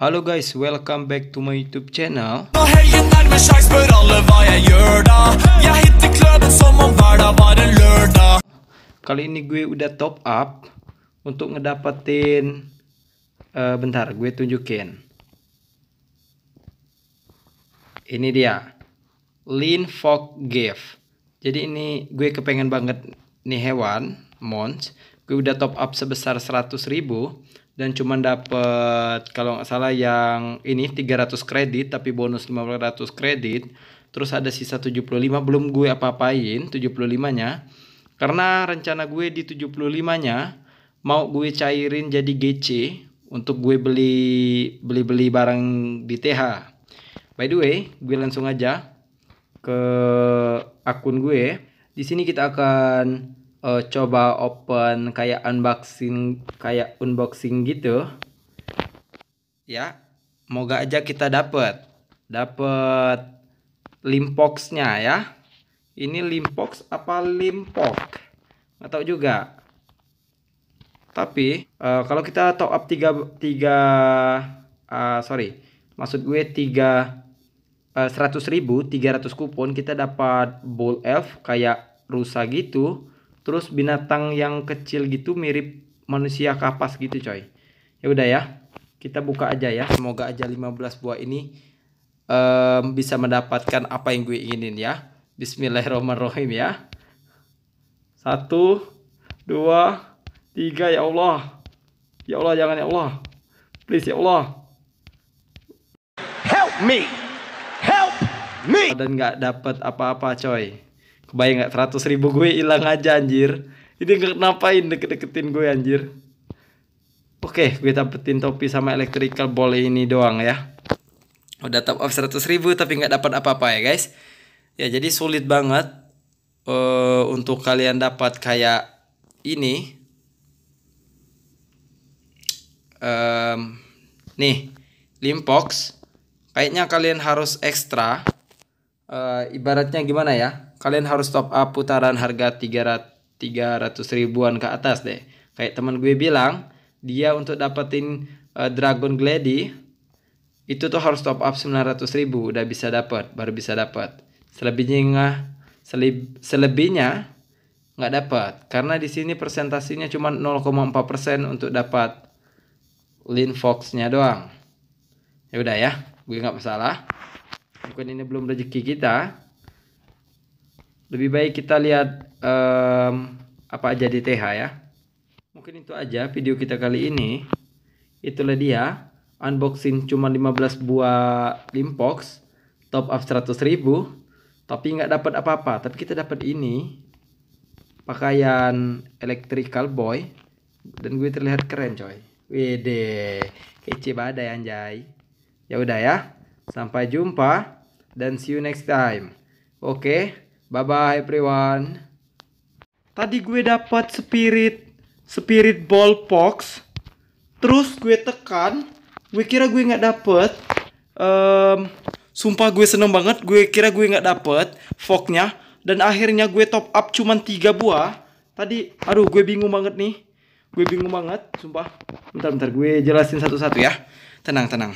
Halo guys, welcome back to my YouTube channel. Kali ini gue udah top up untuk ngedapetin uh, bentar, gue tunjukin. Ini dia. Lean Fog Gift. Jadi ini gue kepengen banget nih hewan, mons. Gue udah top up sebesar 100.000 dan cuma dapat kalau nggak salah yang ini 300 kredit tapi bonus 500 kredit terus ada sisa 75 belum gue apa-apain 75-nya karena rencana gue di 75-nya mau gue cairin jadi GC untuk gue beli beli-beli barang di TH by the way gue langsung aja ke akun gue di sini kita akan uh, coba open kayak unboxing kayak unboxing gitu ya moga aja kita dapat dapat limpoxnya ya ini limpox apa limpok atau juga tapi uh, kalau kita top up tiga tiga uh, sorry maksud gue tiga seratus ribu tiga kupon kita dapat bull elf kayak rusa gitu terus binatang yang kecil gitu mirip manusia kapas gitu coy ya udah ya kita buka aja ya semoga aja 15 buah ini um, bisa mendapatkan apa yang gue inginin ya Bismillahirrahmanirrahim ya satu dua tiga ya Allah ya Allah jangan ya Allah please ya Allah help me help me dan nggak dapat apa-apa coy Kebayang nggak seratus ribu gue hilang aja anjir. Ini ngapain deket-deketin gue anjir. Oke, gue dapetin topi sama electrical ball ini doang ya. Udah top seratus ribu tapi nggak dapat apa-apa ya guys. Ya jadi sulit banget uh, untuk kalian dapat kayak ini. Um, nih, limpox. Kayaknya kalian harus ekstra uh, ibaratnya gimana ya? Kalian harus top up putaran harga 300 ratus ribuan ke atas deh. Kayak teman gue bilang, dia untuk dapetin uh, Dragon Glady itu tuh harus top up 900 ribu udah bisa dapat, baru bisa dapat. Selebihnya nggak selebihnya nggak dapat karena di sini persentasinya cuma 0,4% untuk dapat Lin foxnya doang. Ya udah ya, gue nggak masalah bukan ini belum rezeki kita lebih baik kita lihat um, apa aja TH ya mungkin itu aja video kita kali ini itulah dia unboxing cuma 15 buah limpox top up 100.000 tapi nggak dapat apa-apa tapi kita dapat ini pakaian electrical boy dan gue terlihat keren coy wede kece badai anjay ya udah ya Sampai jumpa dan see you next time. Oke, okay, bye-bye everyone. Tadi gue dapat spirit spirit ball box. Terus gue tekan, gue kira gue nggak dapet. Um, sumpah gue seneng banget, gue kira gue nggak dapet foxnya Dan akhirnya gue top up cuman 3 buah. Tadi, aduh gue bingung banget nih. Gue bingung banget, sumpah. Bentar-bentar, gue jelasin satu-satu ya. Tenang, tenang.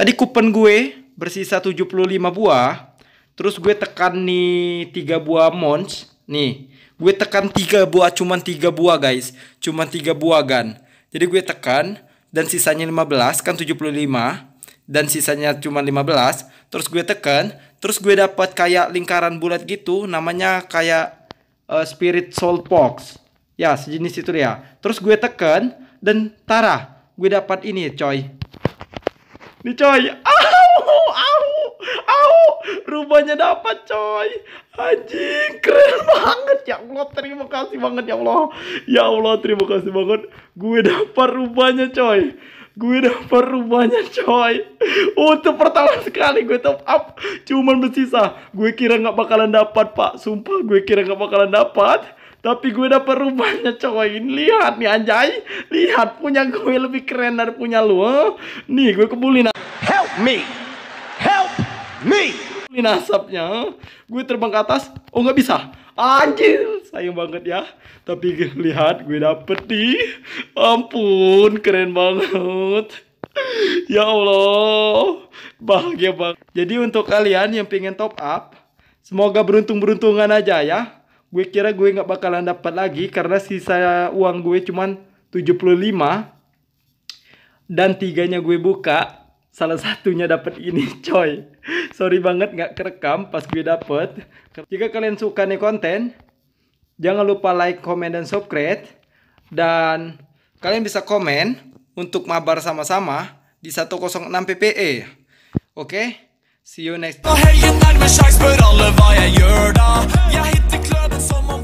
Tadi kupon gue bersisa 75 buah. Terus gue tekan nih 3 buah mons. Nih, gue tekan 3 buah, cuman 3 buah guys. Cuman 3 buah kan. Jadi gue tekan dan sisanya 15 kan 75 dan sisanya cuma 15 terus gue tekan terus gue dapat kayak lingkaran bulat gitu namanya kayak uh, spirit soul box ya sejenis itu ya terus gue tekan dan tara gue dapat ini coy Nih coy. Au, au, au. Rubahnya dapat coy. Anjing, keren banget. Ya Allah, terima kasih banget ya Allah. Ya Allah, terima kasih banget. Gue dapat rubahnya coy. Gue dapat rubahnya coy. Untuk oh, pertama sekali gue top up. Cuman bersisa. Gue kira nggak bakalan dapat pak. Sumpah gue kira nggak bakalan dapat. Tapi gue dapet rumahnya cowain. Lihat nih anjay. Lihat punya gue lebih keren dari punya lu. huh? Nih gue kebulin. Help me. Help me. nasabnya nasabnya Gue terbang ke atas. Oh nggak bisa. Anjir, sayang banget ya. Tapi lihat gue dapet nih. Ampun, keren banget ya Allah, bahagia banget. Jadi untuk kalian yang pengen top up, semoga beruntung-beruntungan aja ya gue kira gue nggak bakalan dapat lagi karena sisa uang gue cuman 75 dan tiganya gue buka salah satunya dapat ini coy sorry banget nggak kerekam pas gue dapet jika kalian suka nih konten jangan lupa like comment dan subscribe dan kalian bisa komen untuk mabar sama-sama di 106 PPE oke okay? see you next time oh, die Club im Sommer